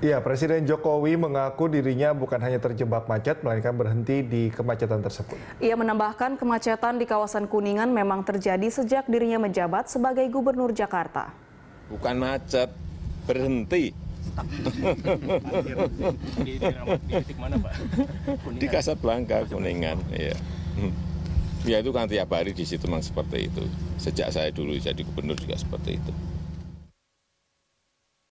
Ya, Presiden Jokowi mengaku dirinya bukan hanya terjebak macet, melainkan berhenti di kemacetan tersebut. Ia menambahkan kemacetan di kawasan Kuningan memang terjadi sejak dirinya menjabat sebagai Gubernur Jakarta. Bukan macet, berhenti. di, kasat belangka Kasablanka, Kuningan. ya. Ya itu kan tiap hari di situ memang seperti itu. Sejak saya dulu jadi gubernur juga seperti itu.